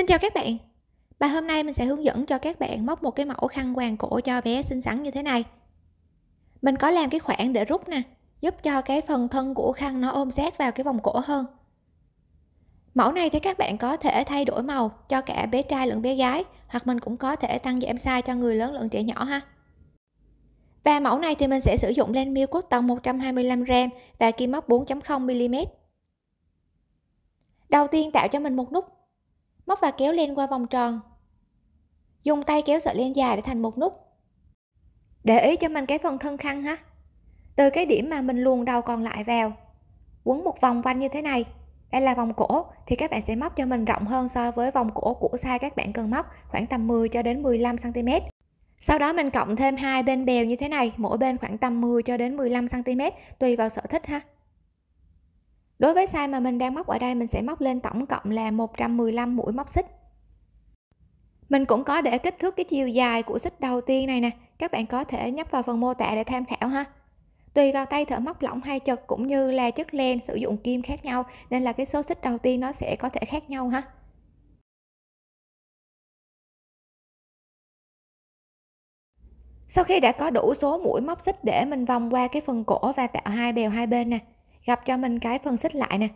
Xin chào các bạn Và hôm nay mình sẽ hướng dẫn cho các bạn móc một cái mẫu khăn quàng cổ cho bé xinh xắn như thế này Mình có làm cái khoảng để rút nè Giúp cho cái phần thân của khăn nó ôm sát vào cái vòng cổ hơn Mẫu này thì các bạn có thể thay đổi màu cho cả bé trai lẫn bé gái Hoặc mình cũng có thể tăng giảm size cho người lớn lẫn trẻ nhỏ ha Và mẫu này thì mình sẽ sử dụng len miêu cốt tông 125g và kim móc 4.0mm Đầu tiên tạo cho mình một nút móc và kéo lên qua vòng tròn dùng tay kéo sợi len dài để thành một nút để ý cho mình cái phần thân khăn ha từ cái điểm mà mình luồn đầu còn lại vào quấn một vòng quanh như thế này đây là vòng cổ thì các bạn sẽ móc cho mình rộng hơn so với vòng cổ của size các bạn cần móc khoảng tầm 10 cho đến 15 cm sau đó mình cộng thêm hai bên bèo như thế này mỗi bên khoảng tầm 10 cho đến 15 cm tùy vào sở thích ha Đối với size mà mình đang móc ở đây mình sẽ móc lên tổng cộng là 115 mũi móc xích. Mình cũng có để kích thước cái chiều dài của xích đầu tiên này nè, các bạn có thể nhấp vào phần mô tả để tham khảo ha. Tùy vào tay thợ móc lỏng hay chật cũng như là chất len sử dụng kim khác nhau nên là cái số xích đầu tiên nó sẽ có thể khác nhau ha. Sau khi đã có đủ số mũi móc xích để mình vòng qua cái phần cổ và tạo hai bèo hai bên nè gặp cho mình cái phân xích lại nè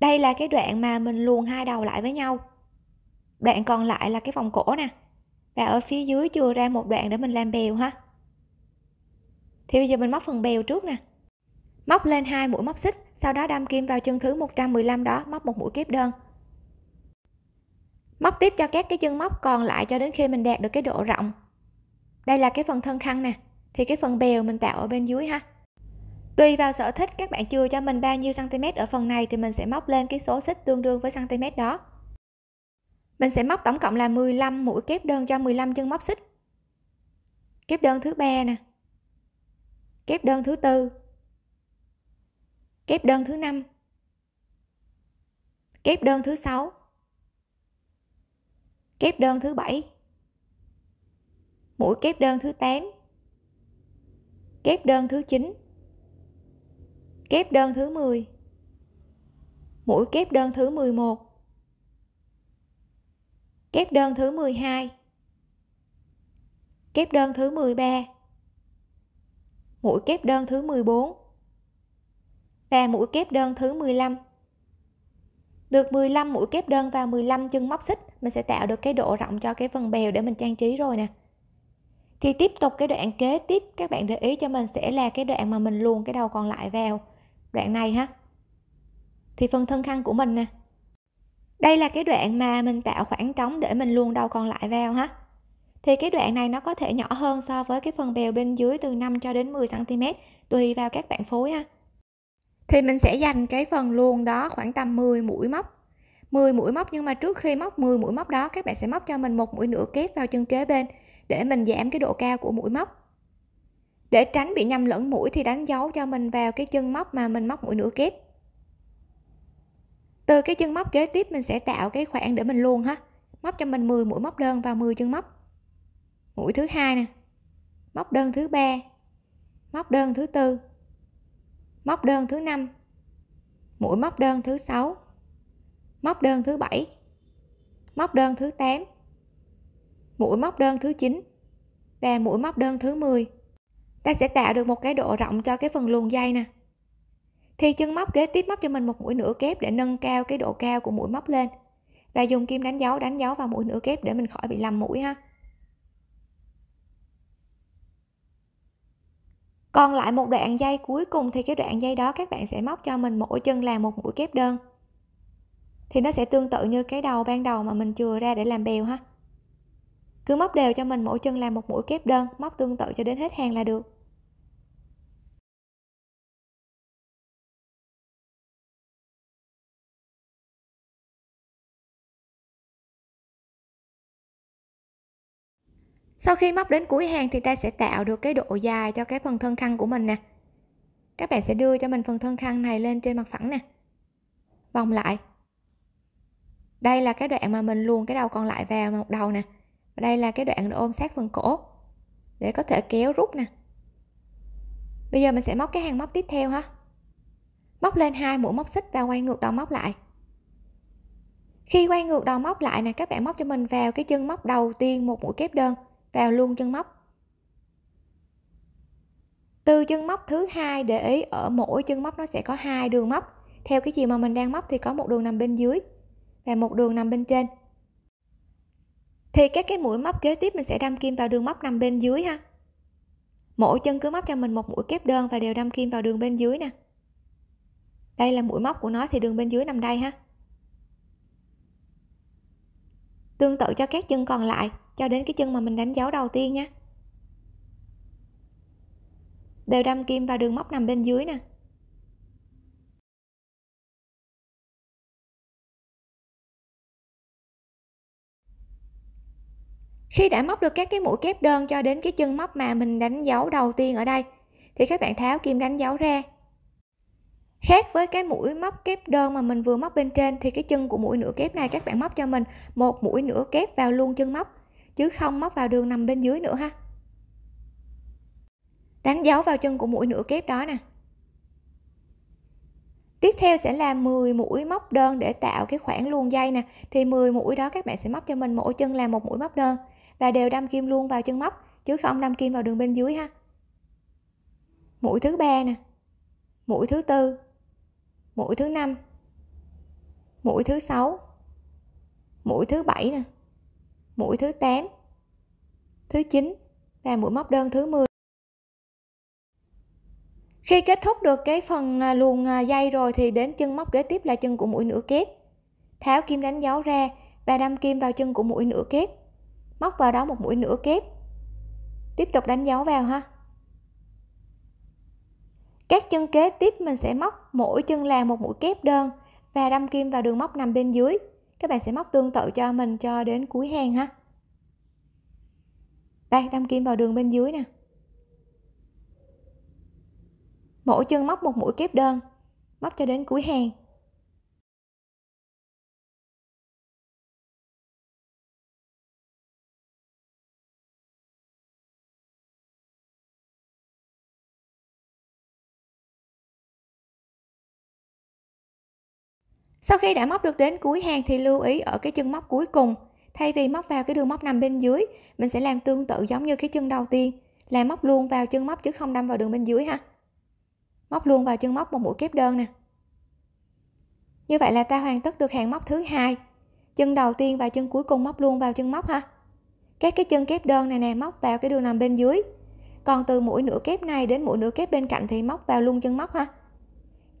đây là cái đoạn mà mình luồn hai đầu lại với nhau đoạn còn lại là cái vòng cổ nè và ở phía dưới chưa ra một đoạn để mình làm bèo ha thì bây giờ mình móc phần bèo trước nè móc lên hai mũi móc xích sau đó đâm kim vào chân thứ 115 đó móc một mũi kép đơn móc tiếp cho các cái chân móc còn lại cho đến khi mình đạt được cái độ rộng đây là cái phần thân khăn nè thì cái phần bèo mình tạo ở bên dưới ha Tùy vào sở thích các bạn chưa cho mình bao nhiêu cm ở phần này thì mình sẽ móc lên cái số xích tương đương với cm đó. Mình sẽ móc tổng cộng là 15 mũi kép đơn cho 15 chân móc xích. Kép đơn thứ ba nè. Kép đơn thứ tư. Kép đơn thứ năm. Kép đơn thứ sáu. Kép đơn thứ bảy. Mũi kép đơn thứ 8. Kép đơn thứ 9 kép đơn thứ 10 mũi kép đơn thứ 11 kép đơn thứ 12 kép đơn thứ 13 mũi kép đơn thứ 14 và mũi kép đơn thứ 15 được 15 mũi kép đơn và 15 chân móc xích mình sẽ tạo được cái độ rộng cho cái phần bèo để mình trang trí rồi nè thì tiếp tục cái đoạn kế tiếp các bạn để ý cho mình sẽ là cái đoạn mà mình luồn cái đầu còn lại vào đoạn này ha thì phần thân khăn của mình nè đây là cái đoạn mà mình tạo khoảng trống để mình luôn đầu còn lại vào ha thì cái đoạn này nó có thể nhỏ hơn so với cái phần bèo bên dưới từ 5 cho đến 10 cm tùy vào các bạn phối ha thì mình sẽ dành cái phần luôn đó khoảng tầm 10 mũi móc 10 mũi móc nhưng mà trước khi móc 10 mũi móc đó các bạn sẽ móc cho mình một mũi nửa kép vào chân kế bên để mình giảm cái độ cao của mũi móc để tránh bị nhầm lẫn mũi thì đánh dấu cho mình vào cái chân móc mà mình móc mũi nửa kép từ cái chân móc kế tiếp mình sẽ tạo cái khoảng để mình luôn ha móc cho mình 10 mũi móc đơn vào 10 chân móc mũi thứ hai nè móc đơn thứ ba móc đơn thứ tư móc đơn thứ năm mũi móc đơn thứ sáu móc đơn thứ bảy móc đơn thứ 8 mũi móc đơn thứ 9 và mũi móc đơn thứ 10 ta sẽ tạo được một cái độ rộng cho cái phần luồn dây nè thì chân móc kế tiếp móc cho mình một mũi nửa kép để nâng cao cái độ cao của mũi móc lên và dùng kim đánh dấu đánh dấu vào mũi nửa kép để mình khỏi bị lầm mũi ha còn lại một đoạn dây cuối cùng thì cái đoạn dây đó các bạn sẽ móc cho mình mỗi chân là một mũi kép đơn thì nó sẽ tương tự như cái đầu ban đầu mà mình chừa ra để làm bèo ha cứ móc đều cho mình mỗi chân làm một mũi kép đơn móc tương tự cho đến hết hàng là được sau khi móc đến cuối hàng thì ta sẽ tạo được cái độ dài cho cái phần thân khăn của mình nè các bạn sẽ đưa cho mình phần thân khăn này lên trên mặt phẳng nè vòng lại đây là cái đoạn mà mình luôn cái đầu còn lại vào một đầu nè và đây là cái đoạn ôm sát phần cổ để có thể kéo rút nè bây giờ mình sẽ móc cái hàng móc tiếp theo ha móc lên hai mũi móc xích và quay ngược đầu móc lại khi quay ngược đầu móc lại nè các bạn móc cho mình vào cái chân móc đầu tiên một mũi kép đơn vào luôn chân móc từ chân móc thứ hai để ý ở mỗi chân móc nó sẽ có hai đường móc theo cái chiều mà mình đang móc thì có một đường nằm bên dưới và một đường nằm bên trên thì các cái mũi móc kế tiếp mình sẽ đâm kim vào đường móc nằm bên dưới ha mỗi chân cứ móc cho mình một mũi kép đơn và đều đâm kim vào đường bên dưới nè đây là mũi móc của nó thì đường bên dưới nằm đây ha tương tự cho các chân còn lại cho đến cái chân mà mình đánh dấu đầu tiên nha đều đâm kim vào đường móc nằm bên dưới nè khi đã móc được các cái mũi kép đơn cho đến cái chân móc mà mình đánh dấu đầu tiên ở đây thì các bạn tháo kim đánh dấu ra khác với cái mũi móc kép đơn mà mình vừa móc bên trên thì cái chân của mũi nửa kép này các bạn móc cho mình một mũi nửa kép vào luôn chân móc chứ không móc vào đường nằm bên dưới nữa ha đánh dấu vào chân của mũi nửa kép đó nè tiếp theo sẽ là 10 mũi móc đơn để tạo cái khoảng luồn dây nè thì 10 mũi đó các bạn sẽ móc cho mình mỗi chân là một mũi móc đơn và đều đâm kim luôn vào chân móc chứ không đâm kim vào đường bên dưới ha mũi thứ ba nè mũi thứ tư mũi thứ năm mũi thứ sáu mũi thứ bảy nè mũi thứ 8, thứ 9 và mũi móc đơn thứ 10. Khi kết thúc được cái phần à, luồn à, dây rồi thì đến chân móc kế tiếp là chân của mũi nửa kép. Tháo kim đánh dấu ra và đâm kim vào chân của mũi nửa kép. Móc vào đó một mũi nửa kép. Tiếp tục đánh dấu vào ha. Các chân kế tiếp mình sẽ móc mỗi chân là một mũi kép đơn và đâm kim vào đường móc nằm bên dưới các bạn sẽ móc tương tự cho mình cho đến cuối hàng ha đây đâm kim vào đường bên dưới nè mỗi chân móc một mũi kép đơn móc cho đến cuối hàng Sau khi đã móc được đến cuối hàng thì lưu ý ở cái chân móc cuối cùng. Thay vì móc vào cái đường móc nằm bên dưới, mình sẽ làm tương tự giống như cái chân đầu tiên, là móc luôn vào chân móc chứ không đâm vào đường bên dưới ha. Móc luôn vào chân móc một mũi kép đơn nè. Như vậy là ta hoàn tất được hàng móc thứ hai. Chân đầu tiên và chân cuối cùng móc luôn vào chân móc ha. Các cái chân kép đơn này nè móc vào cái đường nằm bên dưới. Còn từ mũi nửa kép này đến mũi nửa kép bên cạnh thì móc vào luôn chân móc ha.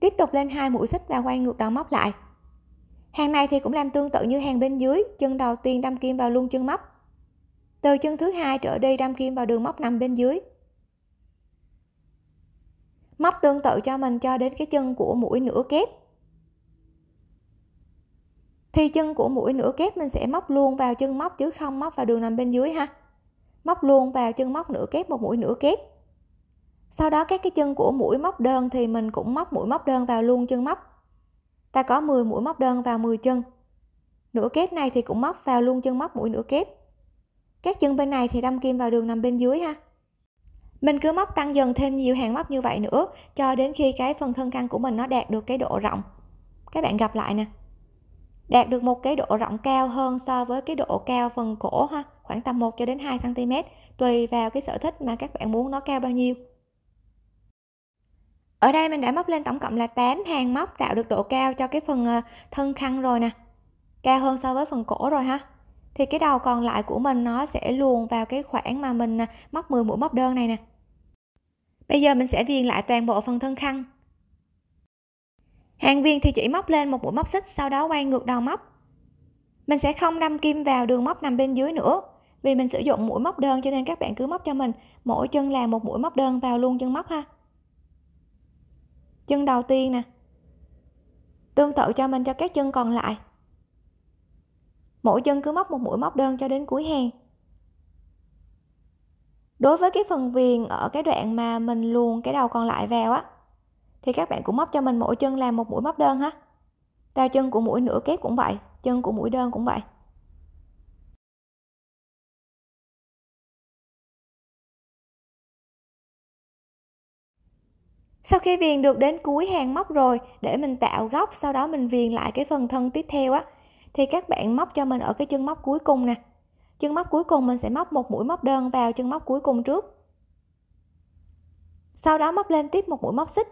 Tiếp tục lên hai mũi xích và quay ngược đầu móc lại. Hàng này thì cũng làm tương tự như hàng bên dưới, chân đầu tiên đâm kim vào luôn chân móc. Từ chân thứ hai trở đi đâm kim vào đường móc nằm bên dưới. Móc tương tự cho mình cho đến cái chân của mũi nửa kép. Thì chân của mũi nửa kép mình sẽ móc luôn vào chân móc chứ không móc vào đường nằm bên dưới ha. Móc luôn vào chân móc nửa kép một mũi nửa kép. Sau đó các cái chân của mũi móc đơn thì mình cũng móc mũi móc đơn vào luôn chân móc ta có 10 mũi móc đơn vào 10 chân nửa kép này thì cũng móc vào luôn chân móc mũi nửa kép các chân bên này thì đâm kim vào đường nằm bên dưới ha mình cứ móc tăng dần thêm nhiều hàng móc như vậy nữa cho đến khi cái phần thân căn của mình nó đạt được cái độ rộng các bạn gặp lại nè đạt được một cái độ rộng cao hơn so với cái độ cao phần cổ ha khoảng tầm 1 cho đến 2 cm tùy vào cái sở thích mà các bạn muốn nó cao bao nhiêu ở đây mình đã móc lên tổng cộng là 8 hàng móc tạo được độ cao cho cái phần ờ, thân khăn rồi nè cao hơn so với phần cổ rồi ha thì cái đầu còn lại của mình nó sẽ luồn vào cái khoảng mà mình ờ, móc 10 mũi móc đơn này nè bây giờ mình sẽ viền lại toàn bộ phần thân khăn hàng viền thì chỉ móc lên một mũi móc xích sau đó quay ngược đầu móc mình sẽ không đâm kim vào đường móc nằm bên dưới nữa vì mình sử dụng mũi móc đơn cho nên các bạn cứ móc cho mình mỗi chân là một mũi móc đơn vào luôn chân móc ha chân đầu tiên nè tương tự cho mình cho các chân còn lại mỗi chân cứ móc một mũi móc đơn cho đến cuối hàng đối với cái phần viền ở cái đoạn mà mình luồn cái đầu còn lại vào á thì các bạn cũng móc cho mình mỗi chân làm một mũi móc đơn ha vào chân của mũi nửa kép cũng vậy chân của mũi đơn cũng vậy sau khi viền được đến cuối hàng móc rồi để mình tạo góc sau đó mình viền lại cái phần thân tiếp theo á thì các bạn móc cho mình ở cái chân móc cuối cùng nè chân móc cuối cùng mình sẽ móc một mũi móc đơn vào chân móc cuối cùng trước sau đó móc lên tiếp một mũi móc xích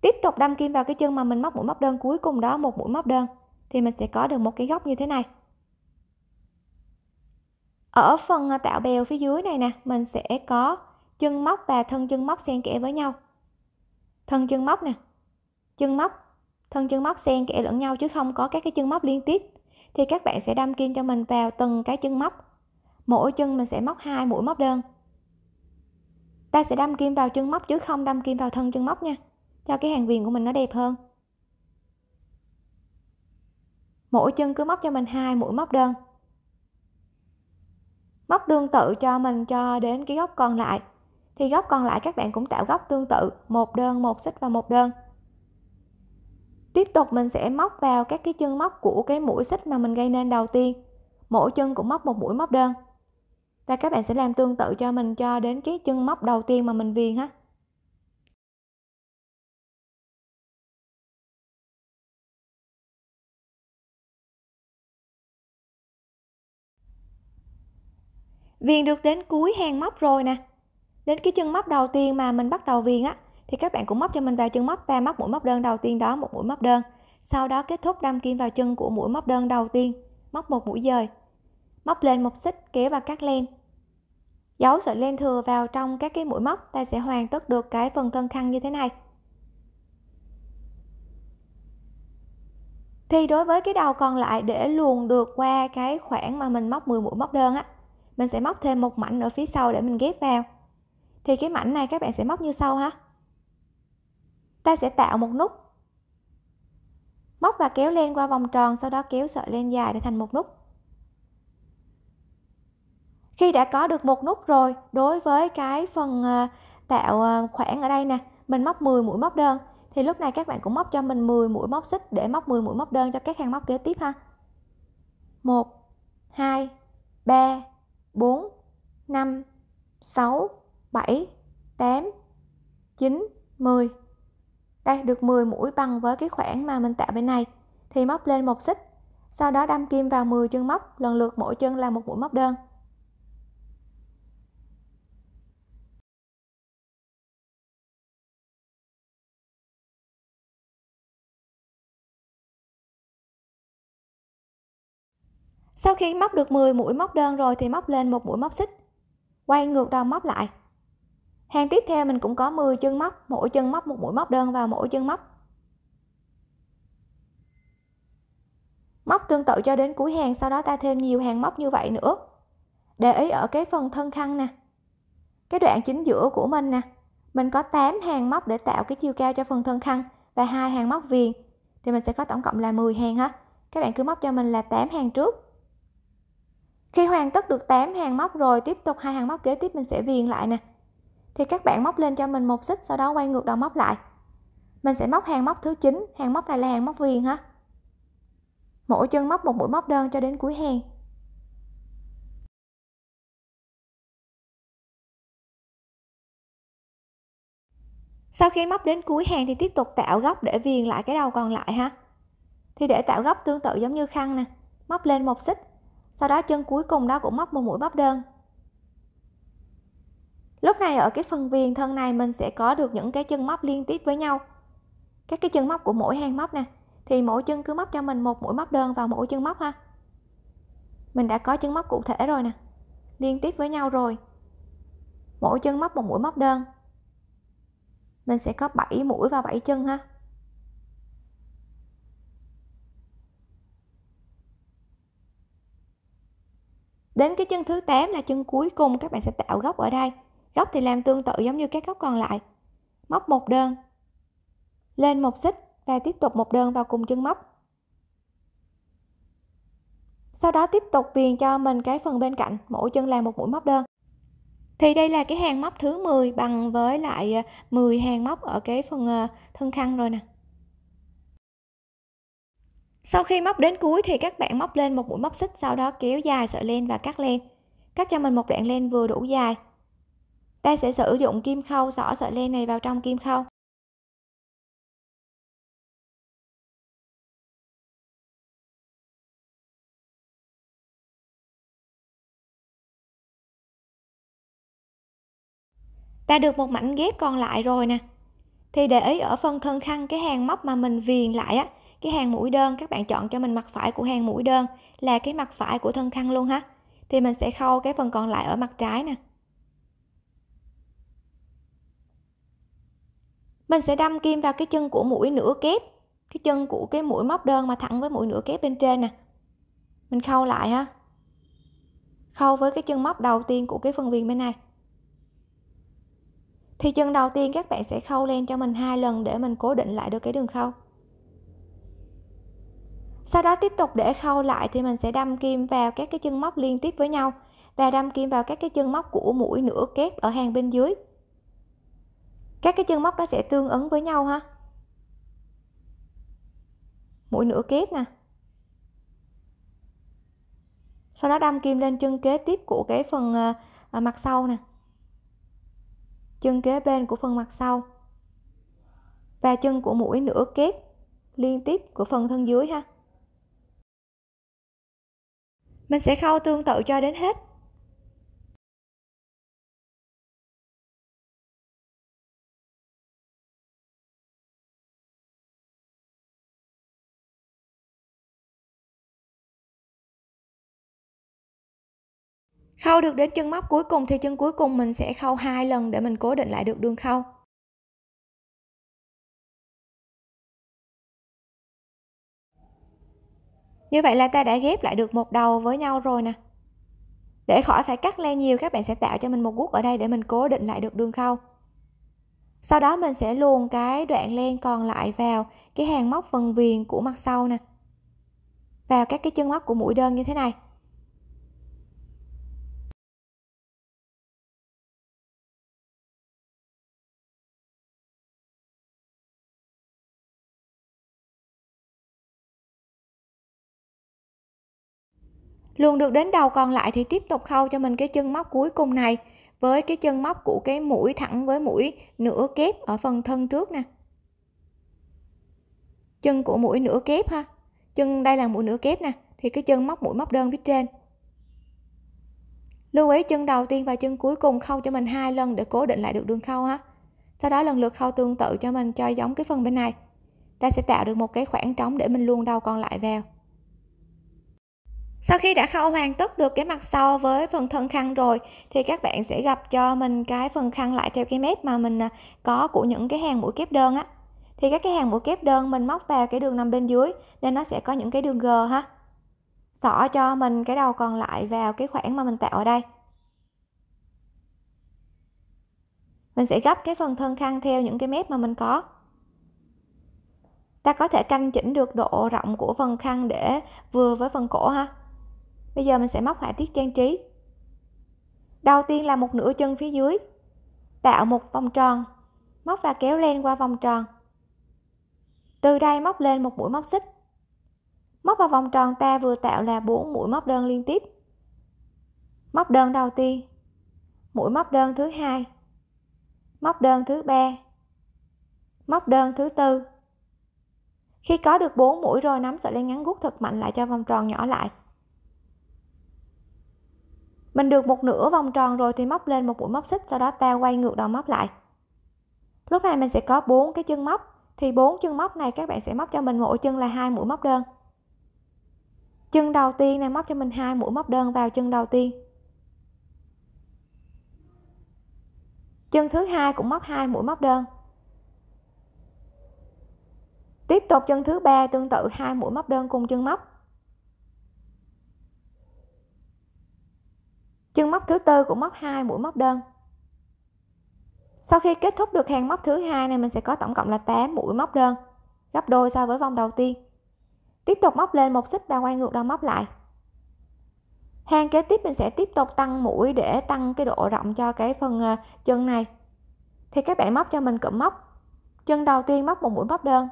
tiếp tục đâm kim vào cái chân mà mình móc mũi móc đơn cuối cùng đó một mũi móc đơn thì mình sẽ có được một cái góc như thế này ở phần à, tạo bèo phía dưới này nè mình sẽ có chân móc và thân chân móc xen kẽ với nhau thân chân móc nè chân móc thân chân móc xen kẽ lẫn nhau chứ không có các cái chân móc liên tiếp thì các bạn sẽ đâm kim cho mình vào từng cái chân móc mỗi chân mình sẽ móc hai mũi móc đơn ta sẽ đâm kim vào chân móc chứ không đâm kim vào thân chân móc nha cho cái hàng viền của mình nó đẹp hơn mỗi chân cứ móc cho mình hai mũi móc đơn móc tương tự cho mình cho đến cái góc còn lại thì góc còn lại các bạn cũng tạo góc tương tự một đơn một xích và một đơn tiếp tục mình sẽ móc vào các cái chân móc của cái mũi xích mà mình gây nên đầu tiên mỗi chân cũng móc một mũi móc đơn và các bạn sẽ làm tương tự cho mình cho đến cái chân móc đầu tiên mà mình viền ha viền được đến cuối hàng móc rồi nè đến cái chân móc đầu tiên mà mình bắt đầu viên á thì các bạn cũng móc cho mình vào chân móc ta móc mũi móc đơn đầu tiên đó một mũi móc đơn sau đó kết thúc đâm kim vào chân của mũi móc đơn đầu tiên móc một mũi dời móc lên một xích kéo và cắt len giấu sợi len thừa vào trong các cái mũi móc ta sẽ hoàn tất được cái phần thân khăn như thế này thì đối với cái đầu còn lại để luồn được qua cái khoảng mà mình móc 10 mũi móc đơn á mình sẽ móc thêm một mảnh ở phía sau để mình ghép vào thì cái mảnh này các bạn sẽ móc như sau ha ta sẽ tạo một nút móc và kéo lên qua vòng tròn sau đó kéo sợi lên dài để thành một nút khi đã có được một nút rồi đối với cái phần ờ, tạo ờ, khoảng ở đây nè mình móc 10 mũi móc đơn thì lúc này các bạn cũng móc cho mình 10 mũi móc xích để móc 10 mũi móc đơn cho các hàng móc kế tiếp ha 1 2 3 4 5 6 7, 8, 9, 10 đây được 10 mũi bằng với cái khoảng mà mình tạo bên này thì móc lên một xích sau đó đâm kim vào 10 chân móc lần lượt mỗi chân là một mũi móc đơn Sau khi móc được 10 mũi móc đơn rồi thì móc lên một mũi móc xích. Quay ngược đầu móc lại hàng tiếp theo mình cũng có 10 chân móc mỗi chân móc một mũi móc đơn vào mỗi chân móc móc tương tự cho đến cuối hàng sau đó ta thêm nhiều hàng móc như vậy nữa để ý ở cái phần thân khăn nè cái đoạn chính giữa của mình nè mình có 8 hàng móc để tạo cái chiều cao cho phần thân khăn và hai hàng móc viền thì mình sẽ có tổng cộng là 10 hàng ha các bạn cứ móc cho mình là 8 hàng trước khi hoàn tất được 8 hàng móc rồi tiếp tục hai hàng móc kế tiếp mình sẽ viền lại nè thì các bạn móc lên cho mình một xích sau đó quay ngược đầu móc lại mình sẽ móc hàng móc thứ 9 hàng móc này là hàng móc viền ha mỗi chân móc một mũi móc đơn cho đến cuối hàng sau khi móc đến cuối hàng thì tiếp tục tạo góc để viền lại cái đầu còn lại ha thì để tạo góc tương tự giống như khăn nè móc lên một xích sau đó chân cuối cùng đó cũng móc một mũi móc đơn lúc này ở cái phần viền thân này mình sẽ có được những cái chân móc liên tiếp với nhau các cái chân móc của mỗi hàng móc nè thì mỗi chân cứ móc cho mình một mũi móc đơn vào mỗi chân móc ha mình đã có chân móc cụ thể rồi nè liên tiếp với nhau rồi mỗi chân móc một mũi móc đơn mình sẽ có 7 mũi vào 7 chân ha đến cái chân thứ 8 là chân cuối cùng các bạn sẽ tạo góc ở đây góc thì làm tương tự giống như các góc còn lại móc một đơn lên một xích và tiếp tục một đơn vào cùng chân móc sau đó tiếp tục viền cho mình cái phần bên cạnh mỗi chân làm một mũi móc đơn thì đây là cái hàng móc thứ 10 bằng với lại 10 à, hàng móc ở cái phần à, thân khăn rồi nè sau khi móc đến cuối thì các bạn móc lên một mũi móc xích sau đó kéo dài sợi len và cắt len cắt cho mình một đoạn len vừa đủ dài ta sẽ sử dụng kim khâu xỏ sợi len này vào trong kim khâu ta được một mảnh ghép còn lại rồi nè thì để ý ở phần thân khăn cái hàng móc mà mình viền lại á cái hàng mũi đơn các bạn chọn cho mình mặt phải của hàng mũi đơn là cái mặt phải của thân khăn luôn ha thì mình sẽ khâu cái phần còn lại ở mặt trái nè mình sẽ đâm kim vào cái chân của mũi nửa kép cái chân của cái mũi móc đơn mà thẳng với mũi nửa kép bên trên nè mình khâu lại ha khâu với cái chân móc đầu tiên của cái phần viền bên này thì chân đầu tiên các bạn sẽ khâu lên cho mình hai lần để mình cố định lại được cái đường khâu sau đó tiếp tục để khâu lại thì mình sẽ đâm kim vào các cái chân móc liên tiếp với nhau và đâm kim vào các cái chân móc của mũi nửa kép ở hàng bên dưới các cái chân móc nó sẽ tương ứng với nhau ha mũi nửa kép nè sau đó đâm kim lên chân kế tiếp của cái phần à, à, mặt sau nè chân kế bên của phần mặt sau và chân của mũi nửa kép liên tiếp của phần thân dưới ha mình sẽ khâu tương tự cho đến hết khâu được đến chân móc cuối cùng thì chân cuối cùng mình sẽ khâu hai lần để mình cố định lại được đường khâu như vậy là ta đã ghép lại được một đầu với nhau rồi nè để khỏi phải cắt len nhiều các bạn sẽ tạo cho mình một guốc ở đây để mình cố định lại được đường khâu sau đó mình sẽ luồn cái đoạn len còn lại vào cái hàng móc phần viền của mặt sau nè vào các cái chân móc của mũi đơn như thế này luồn được đến đầu còn lại thì tiếp tục khâu cho mình cái chân móc cuối cùng này với cái chân móc của cái mũi thẳng với mũi nửa kép ở phần thân trước nè chân của mũi nửa kép ha chân đây là mũi nửa kép nè thì cái chân móc mũi móc đơn phía trên lưu ý chân đầu tiên và chân cuối cùng khâu cho mình hai lần để cố định lại được đường khâu ha sau đó lần lượt khâu tương tự cho mình cho giống cái phần bên này ta sẽ tạo được một cái khoảng trống để mình luôn đầu còn lại vào sau khi đã khâu hoàn tất được cái mặt sau với phần thân khăn rồi thì các bạn sẽ gặp cho mình cái phần khăn lại theo cái mép mà mình à, có của những cái hàng mũi kép đơn á thì các cái hàng mũi kép đơn mình móc vào cái đường nằm bên dưới nên nó sẽ có những cái đường g ha xỏ cho mình cái đầu còn lại vào cái khoảng mà mình tạo ở đây mình sẽ gấp cái phần thân khăn theo những cái mép mà mình có ta có thể canh chỉnh được độ rộng của phần khăn để vừa với phần cổ ha bây giờ mình sẽ móc họa tiết trang trí đầu tiên là một nửa chân phía dưới tạo một vòng tròn móc và kéo len qua vòng tròn từ đây móc lên một mũi móc xích móc vào vòng tròn ta vừa tạo là 4 mũi móc đơn liên tiếp móc đơn đầu tiên mũi móc đơn thứ hai móc đơn thứ ba móc đơn thứ tư khi có được 4 mũi rồi nắm sợi len ngắn gút thật mạnh lại cho vòng tròn nhỏ lại mình được một nửa vòng tròn rồi thì móc lên một mũi móc xích sau đó ta quay ngược đầu móc lại lúc này mình sẽ có bốn cái chân móc thì bốn chân móc này các bạn sẽ móc cho mình mỗi chân là hai mũi móc đơn chân đầu tiên này móc cho mình hai mũi móc đơn vào chân đầu tiên chân thứ hai cũng móc hai mũi móc đơn tiếp tục chân thứ ba tương tự hai mũi móc đơn cùng chân móc chân móc thứ tư cũng móc hai mũi móc đơn sau khi kết thúc được hàng móc thứ hai này mình sẽ có tổng cộng là 8 mũi móc đơn gấp đôi so với vòng đầu tiên tiếp tục móc lên một xích và quay ngược đầu móc lại hàng kế tiếp mình sẽ tiếp tục tăng mũi để tăng cái độ rộng cho cái phần ờ, chân này thì các bạn móc cho mình cụm móc chân đầu tiên móc một mũi móc đơn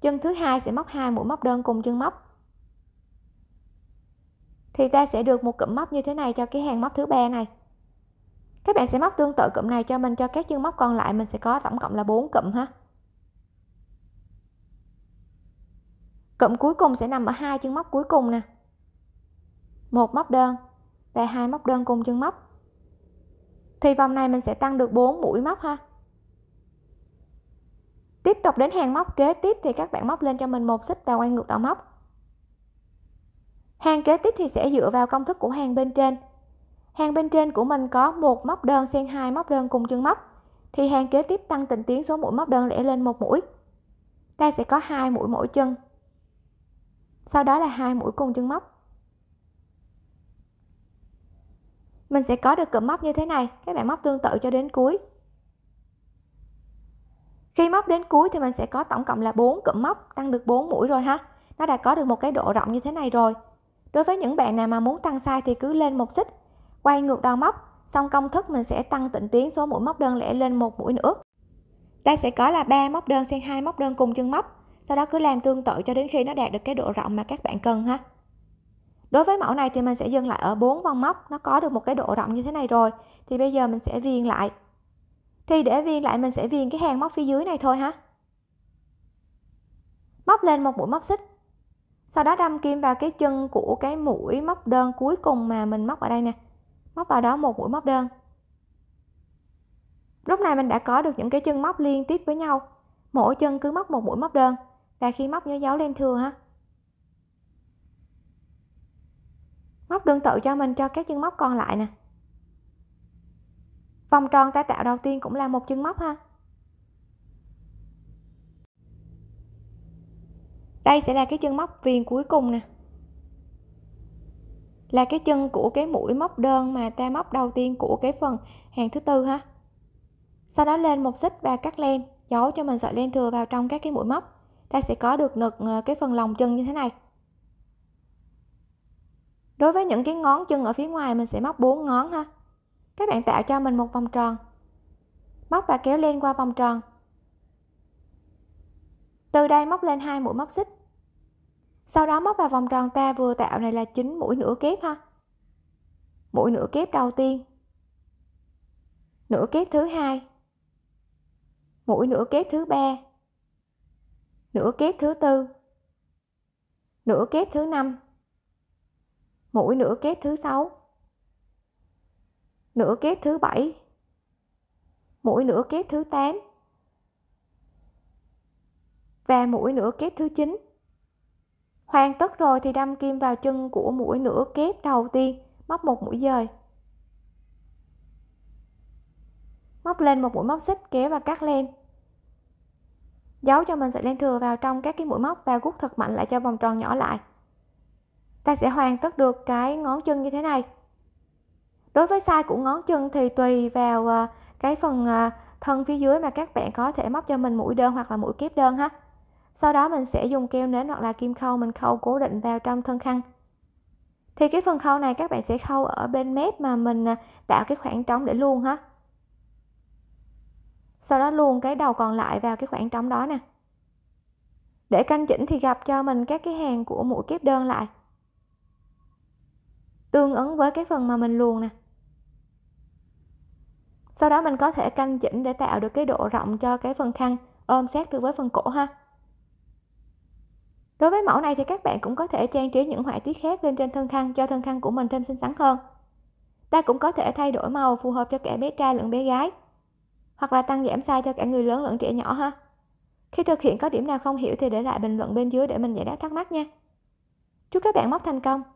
chân thứ hai sẽ móc hai mũi móc đơn cùng chân móc thì ta sẽ được một cụm móc như thế này cho cái hàng móc thứ ba này các bạn sẽ móc tương tự cụm này cho mình cho các chân móc còn lại mình sẽ có tổng cộng là 4 cụm ha cụm cuối cùng sẽ nằm ở hai chân móc cuối cùng nè một móc đơn và hai móc đơn cùng chân móc thì vòng này mình sẽ tăng được 4 mũi móc ha tiếp tục đến hàng móc kế tiếp thì các bạn móc lên cho mình một xích và quay ngược đầu móc Hàng kế tiếp thì sẽ dựa vào công thức của hàng bên trên. Hàng bên trên của mình có một móc đơn xen hai móc đơn cùng chân móc thì hàng kế tiếp tăng tình tiến số mũi móc đơn lẻ lên một mũi. Ta sẽ có hai mũi mỗi chân. Sau đó là hai mũi cùng chân móc. Mình sẽ có được cụm móc như thế này, các bạn móc tương tự cho đến cuối. Khi móc đến cuối thì mình sẽ có tổng cộng là 4 cụm móc, tăng được 4 mũi rồi ha. Nó đã có được một cái độ rộng như thế này rồi. Đối với những bạn nào mà muốn tăng size thì cứ lên một xích, quay ngược đầu móc, xong công thức mình sẽ tăng tịnh tiến số mũi móc đơn lẻ lên một mũi nữa. Ta sẽ có là 3 móc đơn xen 2 móc đơn cùng chân móc, sau đó cứ làm tương tự cho đến khi nó đạt được cái độ rộng mà các bạn cần ha. Đối với mẫu này thì mình sẽ dừng lại ở 4 vòng móc, nó có được một cái độ rộng như thế này rồi, thì bây giờ mình sẽ viền lại. Thì để viền lại mình sẽ viền cái hàng móc phía dưới này thôi ha. Móc lên một mũi móc xích, sau đó đâm kim vào cái chân của cái mũi móc đơn cuối cùng mà mình móc ở đây nè móc vào đó một mũi móc đơn lúc này mình đã có được những cái chân móc liên tiếp với nhau mỗi chân cứ móc một mũi móc đơn và khi móc nhớ dấu lên thừa ha móc tương tự cho mình cho các chân móc còn lại nè vòng tròn ta tạo đầu tiên cũng là một chân móc ha đây sẽ là cái chân móc viền cuối cùng nè là cái chân của cái mũi móc đơn mà ta móc đầu tiên của cái phần hàng thứ tư ha sau đó lên một xích và cắt len giấu cho mình sợi len thừa vào trong các cái mũi móc ta sẽ có được nực ờ, cái phần lòng chân như thế này đối với những cái ngón chân ở phía ngoài mình sẽ móc bốn ngón ha các bạn tạo cho mình một vòng tròn móc và kéo lên qua vòng tròn từ đây móc lên hai mũi móc xích sau đó móc vào vòng tròn ta vừa tạo này là chính mũi nửa kép ha mũi nửa kép đầu tiên nửa kép thứ hai mũi nửa kép thứ ba nửa kép thứ tư nửa kép thứ năm mũi nửa kép thứ sáu nửa kép thứ bảy mũi nửa kép thứ tám và mũi nửa kép thứ chín Hoàn tất rồi thì đâm kim vào chân của mũi nửa kép đầu tiên, móc một mũi dời. Móc lên một mũi móc xích kéo và cắt lên. Giấu cho mình sợi len thừa vào trong các cái mũi móc và gút thật mạnh lại cho vòng tròn nhỏ lại. Ta sẽ hoàn tất được cái ngón chân như thế này. Đối với size của ngón chân thì tùy vào ờ, cái phần ờ, thân phía dưới mà các bạn có thể móc cho mình mũi đơn hoặc là mũi kép đơn ha sau đó mình sẽ dùng keo nến hoặc là kim khâu mình khâu cố định vào trong thân khăn thì cái phần khâu này các bạn sẽ khâu ở bên mép mà mình à, tạo cái khoảng trống để luôn ha sau đó luôn cái đầu còn lại vào cái khoảng trống đó nè để canh chỉnh thì gặp cho mình các cái hàng của mũi kép đơn lại tương ứng với cái phần mà mình luồn nè sau đó mình có thể canh chỉnh để tạo được cái độ rộng cho cái phần khăn ôm sát được với phần cổ ha Đối với mẫu này thì các bạn cũng có thể trang trí những họa tiết khác lên trên thân khăn cho thân khăn của mình thêm xinh xắn hơn. Ta cũng có thể thay đổi màu phù hợp cho cả bé trai lẫn bé gái. Hoặc là tăng giảm size cho cả người lớn lẫn trẻ nhỏ ha. Khi thực hiện có điểm nào không hiểu thì để lại bình luận bên dưới để mình giải đáp thắc mắc nha. Chúc các bạn móc thành công!